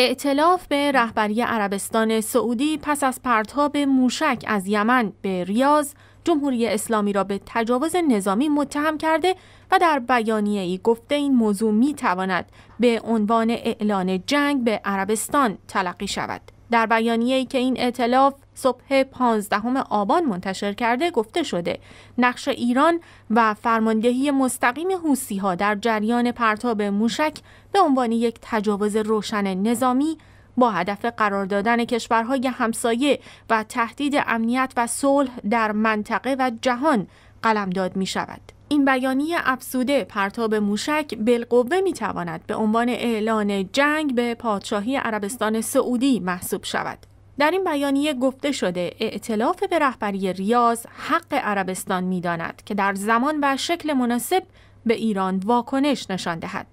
اعتلاف به رهبری عربستان سعودی پس از پرتاب موشک از یمن به ریاض جمهوری اسلامی را به تجاوز نظامی متهم کرده و در بیانیه ای گفته این موضوع می تواند به عنوان اعلان جنگ به عربستان تلقی شود. در بیانیه ای که این اعتلاف صبح 15 آبان منتشر کرده گفته شده نقش ایران و فرماندهی مستقیم حوسی ها در جریان پرتاب موشک به عنوان یک تجاوز روشن نظامی با هدف قرار دادن کشورهای همسایه و تهدید امنیت و صلح در منطقه و جهان قلمداد می شود. این بیانیه افسوده پرتاب موشک بالقوه می تواند به عنوان اعلان جنگ به پادشاهی عربستان سعودی محسوب شود. در این بیانیه گفته شده اعتلاف به رهبری ریاض حق عربستان میداند که در زمان و شکل مناسب به ایران واکنش نشان دهد.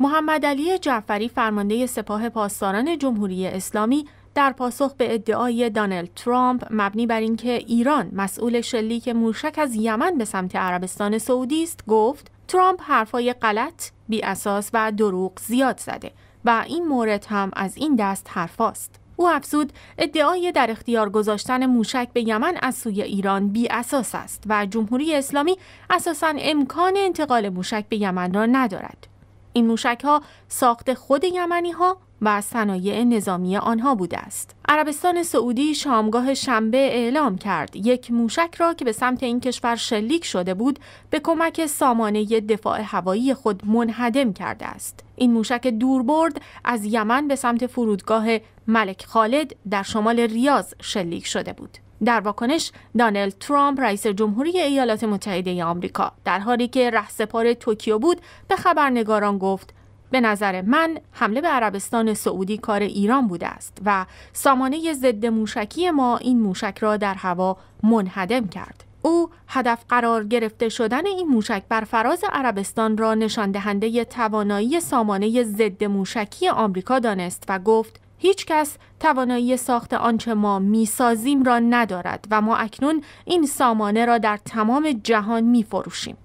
محمد علی جعفری فرمانده سپاه پاسداران جمهوری اسلامی در پاسخ به ادعای دانلد ترامپ مبنی بر اینکه ایران مسئول شلیک موشک از یمن به سمت عربستان سعودی است گفت ترامپ حرفای غلط، بی اساس و دروغ زیاد زده و این مورد هم از این دست حرفاست. او افزود ادعای در اختیار گذاشتن موشک به یمن از سوی ایران بی اساس است و جمهوری اسلامی اساسا امکان انتقال موشک به یمن را ندارد. این موشک ها ساخت خود یمنی ها و صنایع نظامی آنها بوده است. عربستان سعودی شامگاه شنبه اعلام کرد یک موشک را که به سمت این کشور شلیک شده بود به کمک سامانه دفاع هوایی خود منهدم کرده است. این موشک دوربرد از یمن به سمت فرودگاه ملک خالد در شمال ریاض شلیک شده بود. در واکنش دانلد ترامپ رئیس جمهوری ایالات متحده ای آمریکا در حالی که رهسپار توکیو بود به خبرنگاران گفت به نظر من حمله به عربستان سعودی کار ایران بوده است و سامانه ضد موشکی ما این موشک را در هوا منهدم کرد. او هدف قرار گرفته شدن این موشک بر فراز عربستان را نشان دهنده توانایی سامانه ضد موشکی آمریکا دانست و گفت هیچ کس توانایی ساخت آنچه ما میسازیم را ندارد و ما اکنون این سامانه را در تمام جهان میفروشیم.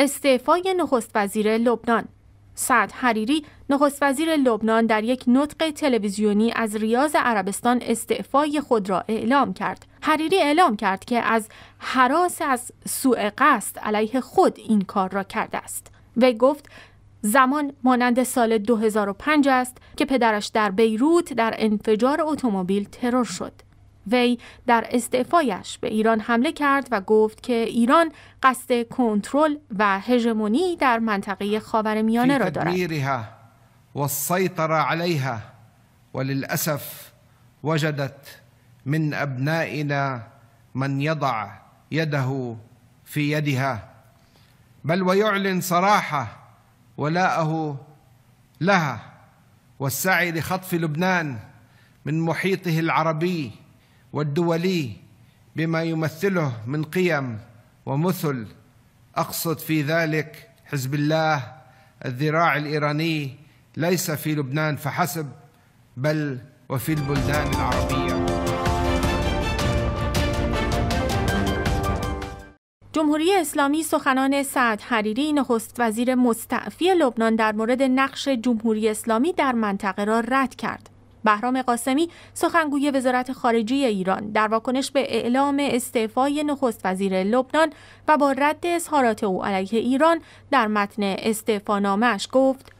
استعفای نخست وزیر لبنان سعد حریری نخست وزیر لبنان در یک نطق تلویزیونی از ریاض عربستان استعفای خود را اعلام کرد حریری اعلام کرد که از حراس از سوء قصد علیه خود این کار را کرده است و گفت زمان مانند سال 2005 است که پدرش در بیروت در انفجار اتومبیل ترور شد وی در استعفایش به ایران حمله کرد و گفت که ایران قصد کنترل و هژمونی در منطقه خاورمیانه را دارد. والسيطرة عليها وللأسف وجدت من ابنائنا من يضع يده في يدها بل ويعلن صراحة ولاءه لها والسعي لخطف لبنان من محيطه العربي والدولي بما يمثله من قيم ومثل اقصد في ذلك حزب الله الذراع الايراني ليس في لبنان فحسب بل وفي البلدان العربيه جمهوری اسلامی سخنان سعد حریری نخست وزیر مستعفی لبنان در مورد نقش جمهوری اسلامی در منطقه را رد کرد. بهرام قاسمی سخنگوی وزارت خارجه ایران در واکنش به اعلام استعفای نخست وزیر لبنان و با رد اظهارات او علیه ایران در متن استعفانامهاش گفت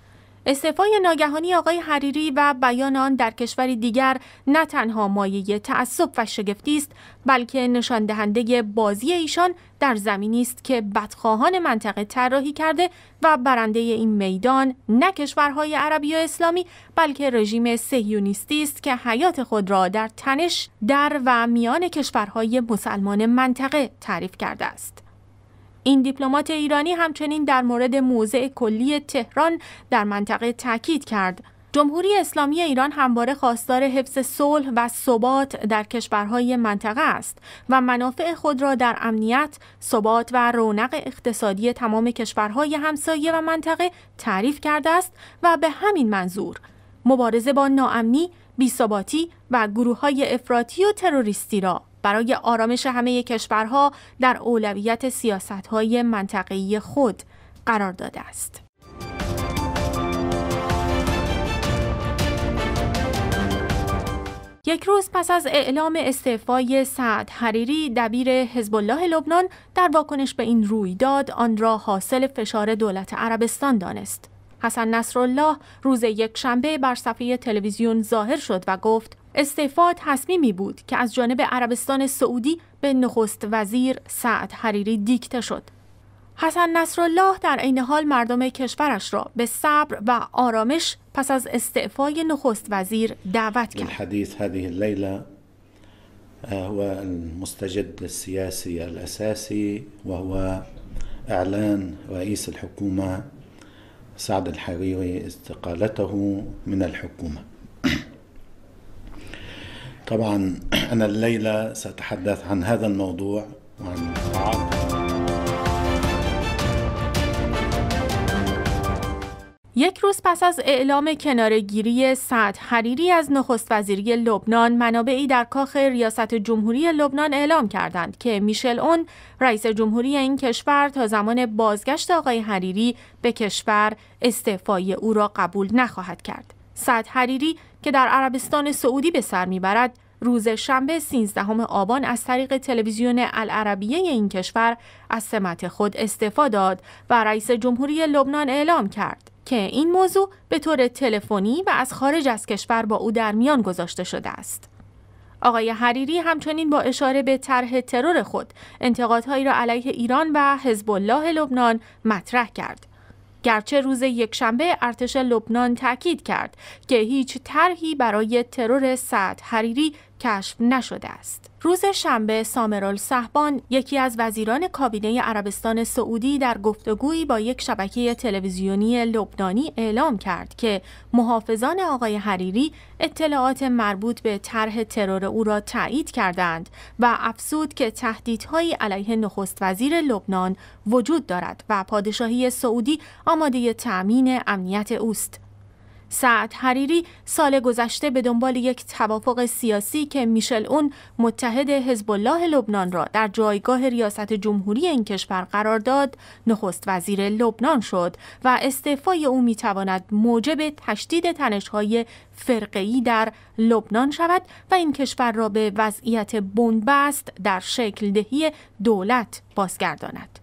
استعفای ناگهانی آقای حریری و بیان آن در کشوری دیگر نه تنها مایه تعصب و شگفتی است بلکه نشان دهنده بازی ایشان در زمینی است که بدخواهان منطقه طراحی کرده و برنده این میدان نه کشورهای عربی و اسلامی بلکه رژیم سهیونیستی است که حیات خود را در تنش در و میان کشورهای مسلمان منطقه تعریف کرده است این دیپلمات ایرانی همچنین در مورد موضع کلی تهران در منطقه تاکید کرد. جمهوری اسلامی ایران همواره خواستار حفظ صلح و ثبات در کشورهای منطقه است و منافع خود را در امنیت، ثبات و رونق اقتصادی تمام کشورهای همسایه و منطقه تعریف کرده است و به همین منظور مبارزه با ناامنی، بیثباتی و گروه های افراطی و تروریستی را برای آرامش همه کشورها در اولویت سیاستهای منطقه‌ای خود قرار داده است. یک روز پس از اعلام استعفای سعد حریری دبیر حزب الله لبنان در واکنش به این رویداد آن را حاصل فشار دولت عربستان دانست. حسن نصرالله روز یک شنبه بر صفحه تلویزیون ظاهر شد و گفت استعفا تصمیمی بود که از جانب عربستان سعودی به نخست وزیر سعد حریری دیکته شد. حسن نصرالله در عین حال مردم کشورش را به صبر و آرامش پس از استعفای نخست وزیر دعوت کرد. حدیث هذه الليلة هو المستجد السياسي الاساسي وهو اعلان رئيس الحكومة سعد الحريري استقالته من الحكومة. طبعا انا اللیله ساتحدث عن هذا الموضوع یک روز پس از اعلام کنارگیری سعد حریری از نخست وزیری لبنان منابعی در کاخ ریاست جمهوری لبنان اعلام کردند که میشل اون رئیس جمهوری این کشور تا زمان بازگشت آقای حریری به کشور استعفای او را قبول نخواهد کرد. سعد حریری که در عربستان سعودی به سر میبرد روز شنبه 13 آبان از طریق تلویزیون العربیه این کشور از سمت خود استعفا داد و رئیس جمهوری لبنان اعلام کرد که این موضوع به طور تلفنی و از خارج از کشور با او در میان گذاشته شده است. آقای حریری همچنین با اشاره به طرح ترور خود انتقادهایی را علیه ایران و حزب الله لبنان مطرح کرد گرچه روز یکشنبه ارتش لبنان تاکید کرد که هیچ طرحی برای ترور سعد حریری کشف نشده است. روز شنبه سامرال صحبان یکی از وزیران کابینه عربستان سعودی در گفتگویی با یک شبکه تلویزیونی لبنانی اعلام کرد که محافظان آقای حریری اطلاعات مربوط به طرح ترور او را تایید کردند و افزود که تهدیدهایی علیه نخست وزیر لبنان وجود دارد و پادشاهی سعودی آماده تأمین امنیت اوست سعد حریری سال گذشته به دنبال یک توافق سیاسی که میشل اون متحد حزب الله لبنان را در جایگاه ریاست جمهوری این کشور قرار داد نخست وزیر لبنان شد و استعفای او میتواند موجب تشدید تنش‌های فرقه‌ای در لبنان شود و این کشور را به وضعیت بنبست در شکل دهی دولت بازگرداند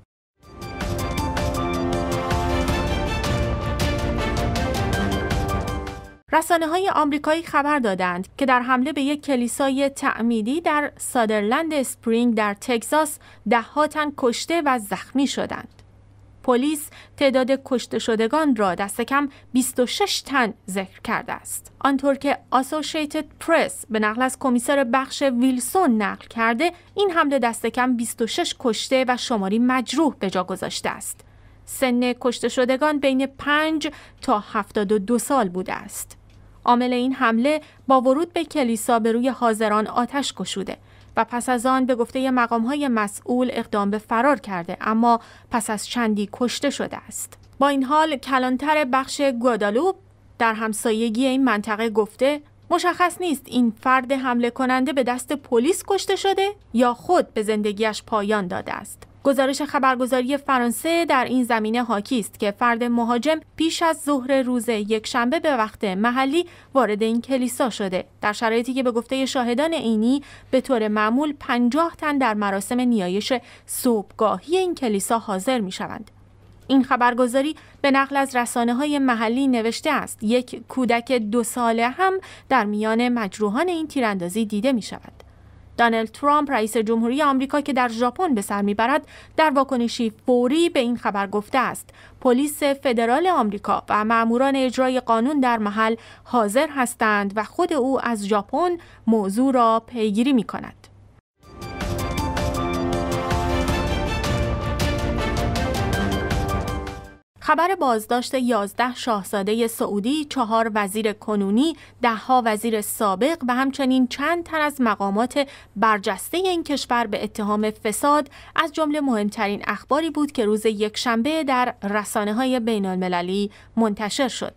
رسانه های آمریکایی خبر دادند که در حمله به یک کلیسای تعمیدی در سادرلند اسپرینگ در تگزاس دهها تن کشته و زخمی شدند. پلیس تعداد کشته شدگان را دست کم 26 تن ذکر کرده است. آنطور که آسوشیتد پرس به نقل از کمیسر بخش ویلسون نقل کرده، این حمله دست کم 26 کشته و شماری مجروح به جا گذاشته است. سن کشته شدگان بین 5 تا 72 سال بوده است. عامل این حمله با ورود به کلیسا به روی حاضران آتش گشوده و پس از آن به گفته مقام های مسئول اقدام به فرار کرده اما پس از چندی کشته شده است. با این حال کلانتر بخش گوادالوب در همسایگی این منطقه گفته مشخص نیست این فرد حمله کننده به دست پلیس کشته شده یا خود به زندگیش پایان داده است. گزارش خبرگزاری فرانسه در این زمینه حاکی است که فرد مهاجم پیش از ظهر روز یکشنبه به وقت محلی وارد این کلیسا شده در شرایطی که به گفته شاهدان عینی به طور معمول 50 تن در مراسم نیایش صبحگاهی این کلیسا حاضر می شوند این خبرگزاری به نقل از رسانه های محلی نوشته است یک کودک دو ساله هم در میان مجروحان این تیراندازی دیده می شود. دانلد ترامپ رئیس جمهوری آمریکا که در ژاپن به سر میبرد در واکنشی فوری به این خبر گفته است پلیس فدرال آمریکا و ماموران اجرای قانون در محل حاضر هستند و خود او از ژاپن موضوع را پیگیری می کند. خبر بازداشت 11 شاهزاده سعودی، چهار وزیر کنونی، دهها وزیر سابق و همچنین چند تن از مقامات برجسته این کشور به اتهام فساد از جمله مهمترین اخباری بود که روز یکشنبه در رسانه های بین المللی منتشر شد.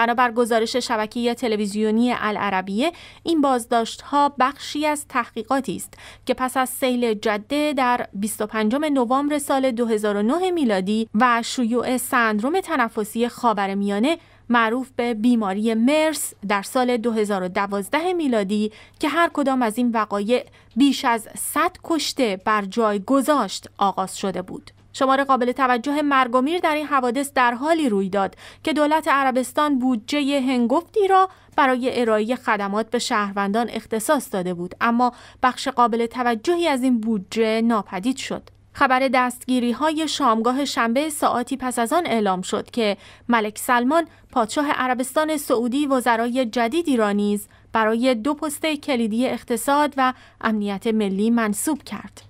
بنابر گزارش شبکه تلویزیونی العربیه این بازداشت ها بخشی از تحقیقاتی است که پس از سیل جده در 25 نوامبر سال 2009 میلادی و شیوع سندروم تنفسی خاورمیانه معروف به بیماری مرس در سال 2012 میلادی که هر کدام از این وقایع بیش از 100 کشته بر جای گذاشت آغاز شده بود. شمار قابل توجه مرگومیر در این حوادث در حالی روی داد که دولت عربستان بودجه هنگفتی را برای ارائه خدمات به شهروندان اختصاص داده بود اما بخش قابل توجهی از این بودجه ناپدید شد خبر دستگیری های شامگاه شنبه ساعتی پس از آن اعلام شد که ملک سلمان پادشاه عربستان سعودی وزرای جدیدی را نیز برای دو پست کلیدی اقتصاد و امنیت ملی منصوب کرد.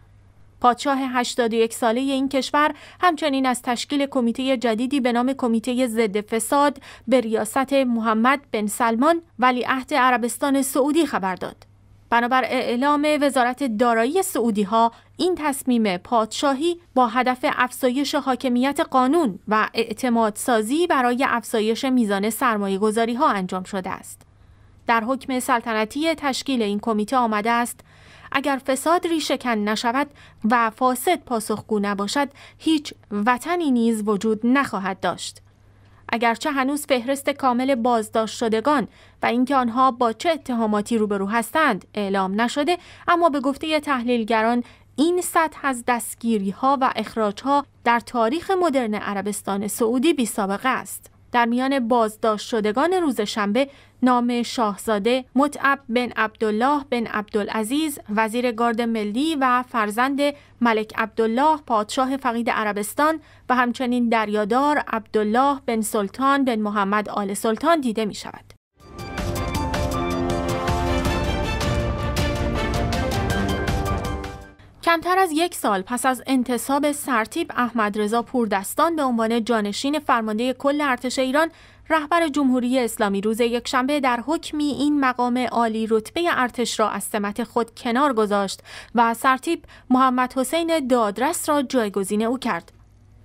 پادشاه 81 ساله این کشور همچنین از تشکیل کمیته جدیدی به نام کمیته ضد فساد به ریاست محمد بن سلمان ولیعهد عربستان سعودی خبر داد. بنابر اعلام وزارت دارایی سعودی ها این تصمیم پادشاهی با هدف افزایش حاکمیت قانون و اعتماد سازی برای افزایش میزان سرمایه گذاری ها انجام شده است. در حکم سلطنتی تشکیل این کمیته آمده است اگر فساد ریشهکن نشود و فاسد پاسخگو نباشد هیچ وطنی نیز وجود نخواهد داشت اگرچه هنوز فهرست کامل بازداشت شدگان و اینکه آنها با چه اتهاماتی روبرو هستند اعلام نشده اما به گفته تحلیلگران این سطح از دستگیری ها و اخراج ها در تاریخ مدرن عربستان سعودی بی سابقه است. در میان بازداشت شدگان روز شنبه نام شاهزاده متعب بن عبدالله بن عبدالعزیز وزیر گارد ملی و فرزند ملک عبدالله پادشاه فقید عربستان و همچنین دریادار عبدالله بن سلطان بن محمد آل سلطان دیده می شود. کمتر از یک سال پس از انتصاب سرتیب احمد رضا پوردستان به عنوان جانشین فرمانده کل ارتش ایران رهبر جمهوری اسلامی روز یکشنبه در حکمی این مقام عالی رتبه ارتش را از سمت خود کنار گذاشت و سرتیب محمد حسین دادرس را جایگزین او کرد.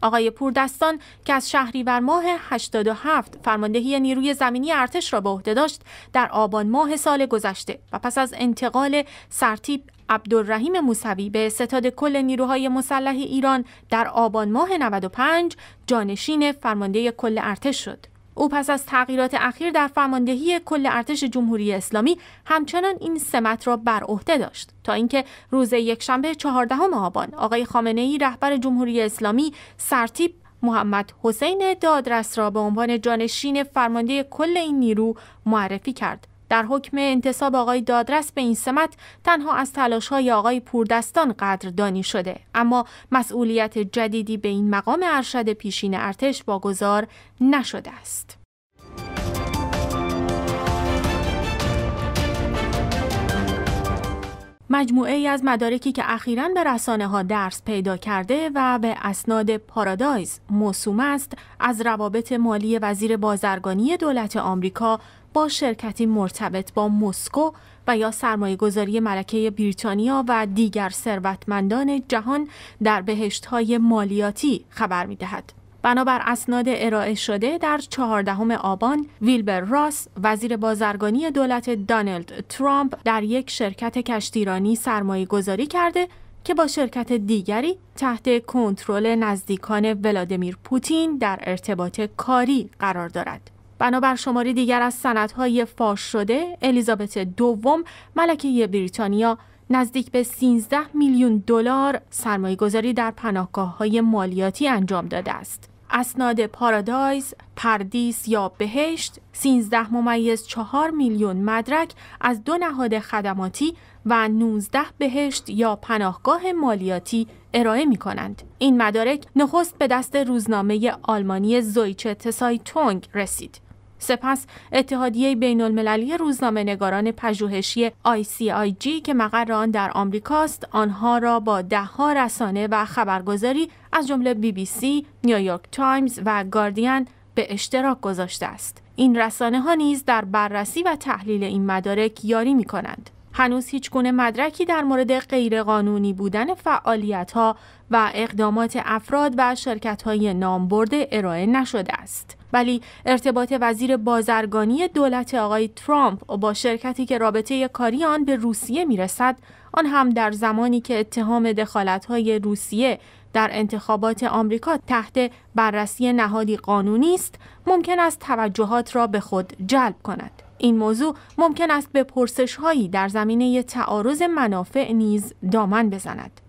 آقای پوردستان که از شهریور ماه 87 فرماندهی نیروی زمینی ارتش را به عهده داشت در آبان ماه سال گذشته و پس از انتقال سرتیب عبدالرحیم موسوی به ستاد کل نیروهای مسلح ایران در آبان ماه 95 جانشین فرمانده کل ارتش شد. او پس از تغییرات اخیر در فرماندهی کل ارتش جمهوری اسلامی همچنان این سمت را بر عهده داشت تا اینکه روز یکشنبه چهاردهم آبان آقای خامنه ای رهبر جمهوری اسلامی سرتیب محمد حسین دادرس را به عنوان جانشین فرمانده کل این نیرو معرفی کرد در حکم انتصاب آقای دادرس به این سمت تنها از تلاش های آقای پوردستان قدردانی شده اما مسئولیت جدیدی به این مقام ارشد پیشین ارتش واگذار نشده است. مجموعه ای از مدارکی که اخیرا به رسانه ها درس پیدا کرده و به اسناد پارادایز موسوم است از روابط مالی وزیر بازرگانی دولت آمریکا با شرکتی مرتبط با مسکو و یا سرمایه گذاری ملکه بریتانیا و دیگر ثروتمندان جهان در بهشت های مالیاتی خبر می دهد. بنابر اسناد ارائه شده در چهاردهم آبان ویلبر راس وزیر بازرگانی دولت دانلد ترامپ در یک شرکت کشتیرانی سرمایه گذاری کرده که با شرکت دیگری تحت کنترل نزدیکان ولادیمیر پوتین در ارتباط کاری قرار دارد. بنابر شماری دیگر از سندهای فاش شده، الیزابت دوم ملکه بریتانیا نزدیک به 13 میلیون دلار گذاری در پناهگاه مالیاتی انجام داده است. اسناد پارادایز، پردیس یا بهشت 13 ممیز 4 میلیون مدرک از دو نهاد خدماتی و 19 بهشت یا پناهگاه مالیاتی ارائه می کنند. این مدارک نخست به دست روزنامه آلمانی زویچه تونگ رسید. سپس اتحادیه بین المللی روزنامه نگاران پژوهشی ICIG که مقر آن در آمریکاست آنها را با دهها رسانه و خبرگزاری از جمله BBC، نیویورک تایمز و گاردین به اشتراک گذاشته است. این رسانه ها نیز در بررسی و تحلیل این مدارک یاری می کنند. هنوز هیچ گونه مدرکی در مورد غیرقانونی بودن فعالیت ها و اقدامات افراد و شرکت‌های نامبرده ارائه نشده است. ولی ارتباط وزیر بازرگانی دولت آقای ترامپ با شرکتی که رابطه کاری آن به روسیه میرسد آن هم در زمانی که اتهام های روسیه در انتخابات آمریکا تحت بررسی نهادی قانونی است ممکن است توجهات را به خود جلب کند این موضوع ممکن است به پرسش هایی در زمینه تعارض منافع نیز دامن بزند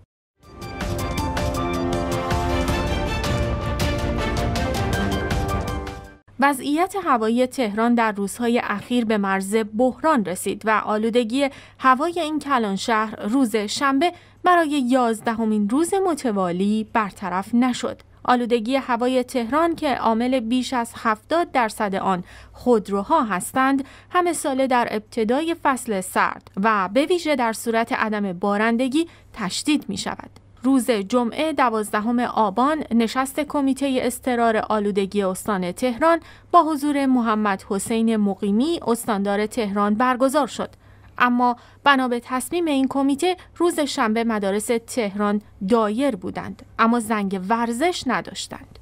وضعیت هوایی تهران در روزهای اخیر به مرز بحران رسید و آلودگی هوای این کلان شهر روز شنبه برای یازدهمین روز متوالی برطرف نشد. آلودگی هوای تهران که عامل بیش از 70 درصد آن خودروها هستند همه ساله در ابتدای فصل سرد و به ویژه در صورت عدم بارندگی تشدید می شود. روز جمعه دوازدهم آبان نشست کمیته استرار آلودگی استان تهران با حضور محمد حسین مقیمی استاندار تهران برگزار شد. اما بنا به تصمیم این کمیته روز شنبه مدارس تهران دایر بودند اما زنگ ورزش نداشتند.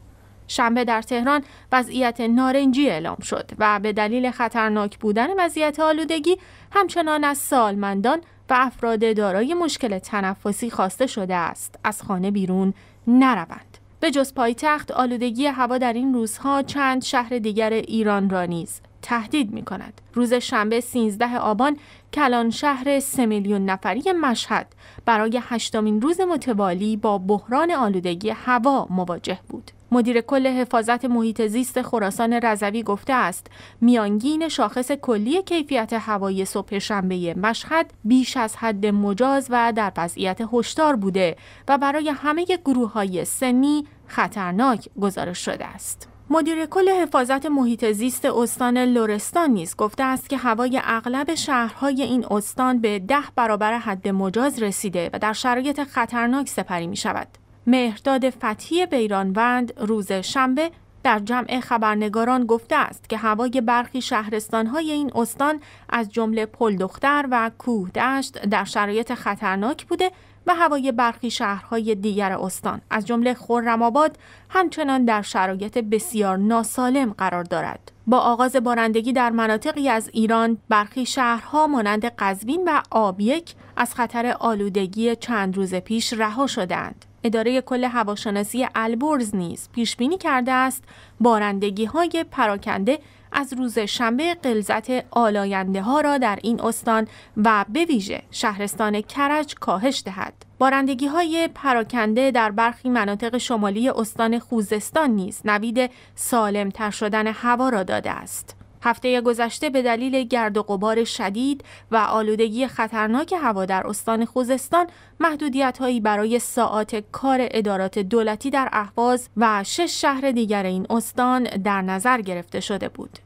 شنبه در تهران وضعیت نارنجی اعلام شد و به دلیل خطرناک بودن وضعیت آلودگی همچنان از سالمندان و افراد دارای مشکل تنفسی خواسته شده است از خانه بیرون نروند. به جز پایتخت آلودگی هوا در این روزها چند شهر دیگر ایران را نیز تهدید می کند. روز شنبه 13 آبان کلان شهر 3 میلیون نفری مشهد برای هشتمین روز متوالی با بحران آلودگی هوا مواجه بود. مدیر کل حفاظت محیط زیست خراسان رضوی گفته است میانگین شاخص کلی کیفیت هوای صبح شنبه مشهد بیش از حد مجاز و در وضعیت هشدار بوده و برای همه گروه های سنی خطرناک گزارش شده است. مدیر کل حفاظت محیط زیست استان لرستان نیز گفته است که هوای اغلب شهرهای این استان به ده برابر حد مجاز رسیده و در شرایط خطرناک سپری می شود. مهرداد فتحی بیرانوند روز شنبه در جمع خبرنگاران گفته است که هوای برخی شهرستانهای این استان از جمله دختر و کوهدشت در شرایط خطرناک بوده و هوای برخی شهرهای دیگر استان از جمله خرم‌آباد همچنان در شرایط بسیار ناسالم قرار دارد. با آغاز بارندگی در مناطقی از ایران برخی شهرها مانند قزوین و آبیک از خطر آلودگی چند روز پیش رها شدند. اداره کل هواشناسی البرز نیز پیش بینی کرده است بارندگی های پراکنده از روز شنبه قلزت آلاینده ها را در این استان و به ویژه شهرستان کرج کاهش دهد. بارندگی های پراکنده در برخی مناطق شمالی استان خوزستان نیز نوید سالمتر شدن هوا را داده است. هفته گذشته به دلیل گرد و غبار شدید و آلودگی خطرناک هوا در استان خوزستان محدودیت هایی برای ساعات کار ادارات دولتی در اهواز و شش شهر دیگر این استان در نظر گرفته شده بود.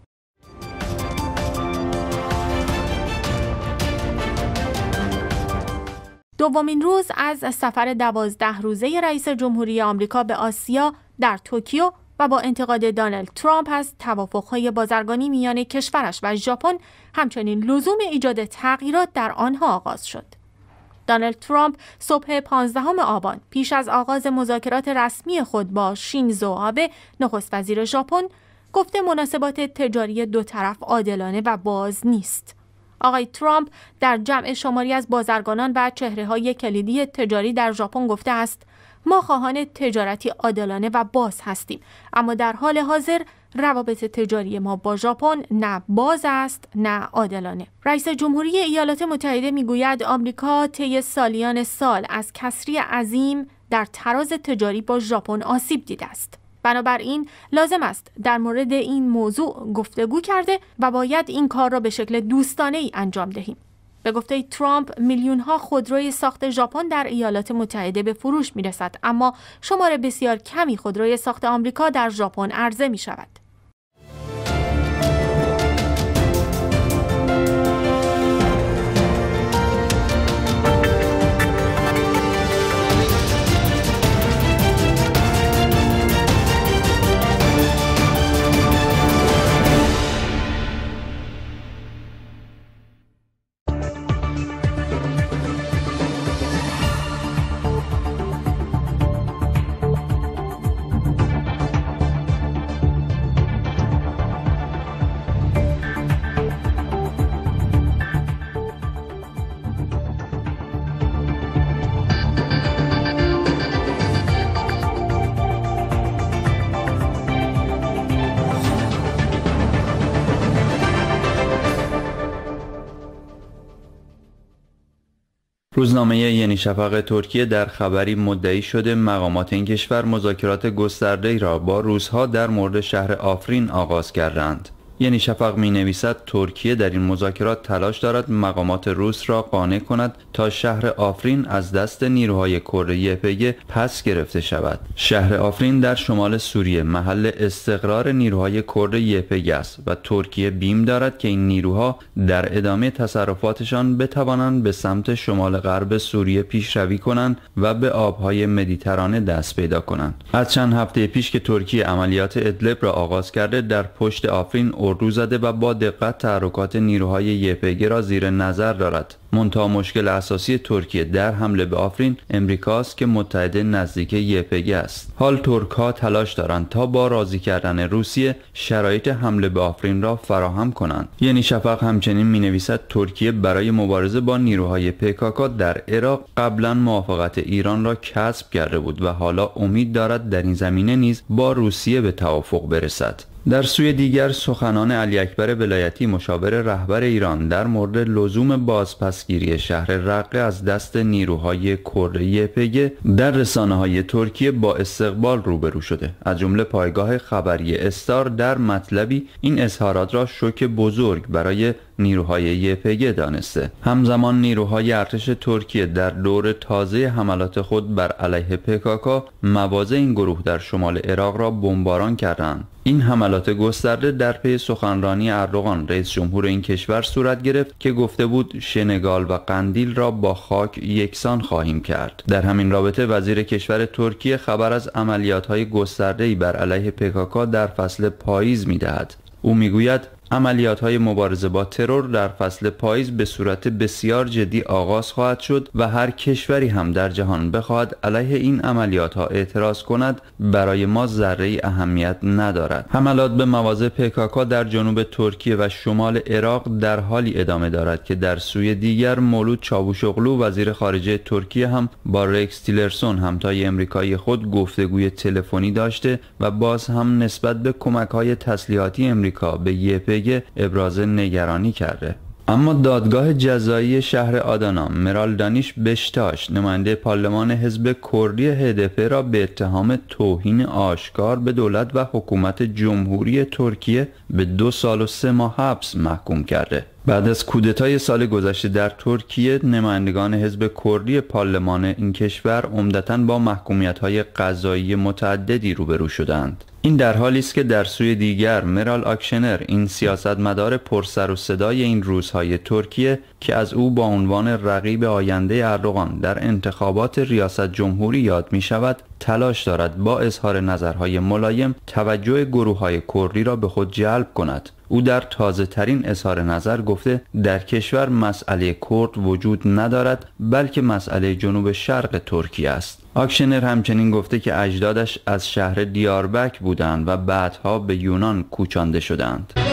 دومین روز از سفر دوازده روزه رئیس جمهوری آمریکا به آسیا در توکیو و با انتقاد دانالد ترامپ از توافقهای بازرگانی میان کشورش و ژاپن همچنین لزوم ایجاد تغییرات در آنها آغاز شد. دانالد ترامپ صبح 15 آبان پیش از آغاز مذاکرات رسمی خود با شینزو آبه نخست وزیر ژاپن گفته مناسبات تجاری دو طرف عادلانه و باز نیست. آقای ترامپ در جمع شماری از بازرگانان و چهره های کلیدی تجاری در ژاپن گفته است ما خواهان تجارتی عادلانه و باز هستیم اما در حال حاضر روابط تجاری ما با ژاپن نه باز است نه عادلانه رئیس جمهوری ایالات متحده میگوید آمریکا طی سالیان سال از کسری عظیم در تراز تجاری با ژاپن آسیب دیده است بنابراین لازم است در مورد این موضوع گفتگو کرده و باید این کار را به شکل دوستانه ای انجام دهیم به گفته ترامپ میلیون ها خودروی ساخت ژاپن در ایالات متحده به فروش می رسد اما شمار بسیار کمی خودروی ساخت آمریکا در ژاپن عرضه می شود. روزنامه یعنی شفق ترکیه در خبری مدعی شده مقامات این کشور مذاکرات گسترده را با روزها در مورد شهر آفرین آغاز کردند. یعنی شفق می نویسد ترکیه در این مذاکرات تلاش دارد مقامات روس را قانع کند تا شهر آفرین از دست نیروهای کره پیگه پس گرفته شود شهر آفرین در شمال سوریه محل استقرار نیروهای کرد یپگ است و ترکیه بیم دارد که این نیروها در ادامه تصرفاتشان بتوانند به سمت شمال غرب سوریه پیشروی کنند و به آبهای مدیترانه دست پیدا کنند از چند هفته پیش که ترکیه عملیات ادلب را آغاز کرده در پشت آفرین روزده زده و با دقت تحرکات نیروهای یپگ را زیر نظر دارد منتها مشکل اساسی ترکیه در حمله به آفرین امریکاست که متحد نزدیک یپگ است حال ترک ها تلاش دارند تا با راضی کردن روسیه شرایط حمله به آفرین را فراهم کنند یعنی شفق همچنین می نویسد ترکیه برای مبارزه با نیروهای پکاکا در عراق قبلا موافقت ایران را کسب کرده بود و حالا امید دارد در این زمینه نیز با روسیه به توافق برسد در سوی دیگر سخنان علی اکبر ولایتی مشاور رهبر ایران در مورد لزوم بازپسگیری شهر رقه از دست نیروهای کره پگه در رسانه های ترکیه با استقبال روبرو شده از جمله پایگاه خبری استار در مطلبی این اظهارات را شوک بزرگ برای نیروهای یپگ دانسته همزمان نیروهای ارتش ترکیه در دور تازه حملات خود بر علیه پکاکا مواضع این گروه در شمال عراق را بمباران کردند این حملات گسترده در پی سخنرانی اردوغان رئیس جمهور این کشور صورت گرفت که گفته بود شنگال و قندیل را با خاک یکسان خواهیم کرد در همین رابطه وزیر کشور ترکیه خبر از عملیات های گسترده بر علیه پکاکا در فصل پاییز دهد او میگوید عملیات های مبارزه با ترور در فصل پاییز به صورت بسیار جدی آغاز خواهد شد و هر کشوری هم در جهان بخواهد علیه این عملیات ها اعتراض کند برای ما ذره اهمیت ندارد حملات به مواضع پکاکا در جنوب ترکیه و شمال عراق در حالی ادامه دارد که در سوی دیگر مولود چاوشوغلو وزیر خارجه ترکیه هم با رکس تیلرسون همتای امریکایی خود گفتگوی تلفنی داشته و باز هم نسبت به کمک های تسلیحاتی امریکا به ابراز نگرانی کرده اما دادگاه جزایی شهر آدانا مرال دانیش بشتاش نماینده پارلمان حزب کردی هدفه را به اتهام توهین آشکار به دولت و حکومت جمهوری ترکیه به دو سال و سه ماه حبس محکوم کرده بعد از کودتای سال گذشته در ترکیه نمایندگان حزب کردی پارلمان این کشور عمدتا با های قضایی متعددی روبرو شدند این در حالی است که در سوی دیگر مرال آکشنر این سیاستمدار پرسر و صدای این روزهای ترکیه که از او با عنوان رقیب آینده اردوغان در انتخابات ریاست جمهوری یاد می شود تلاش دارد با اظهار نظرهای ملایم توجه گروه های کردی را به خود جلب کند او در تازه ترین اظهار نظر گفته در کشور مسئله کرد وجود ندارد بلکه مسئله جنوب شرق ترکیه است آکشنر همچنین گفته که اجدادش از شهر دیاربک بودند و بعدها به یونان کوچانده شدند